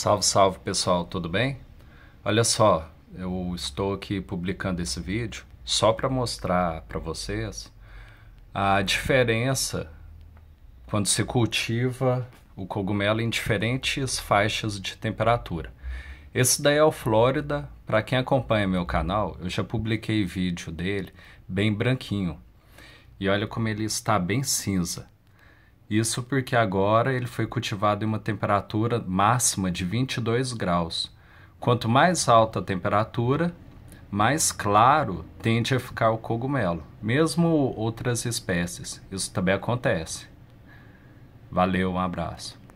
Salve, salve pessoal, tudo bem? Olha só, eu estou aqui publicando esse vídeo só para mostrar para vocês a diferença quando se cultiva o cogumelo em diferentes faixas de temperatura. Esse daí é o Flórida. Para quem acompanha meu canal, eu já publiquei vídeo dele bem branquinho. E olha como ele está bem cinza. Isso porque agora ele foi cultivado em uma temperatura máxima de 22 graus. Quanto mais alta a temperatura, mais claro tende a ficar o cogumelo, mesmo outras espécies. Isso também acontece. Valeu, um abraço.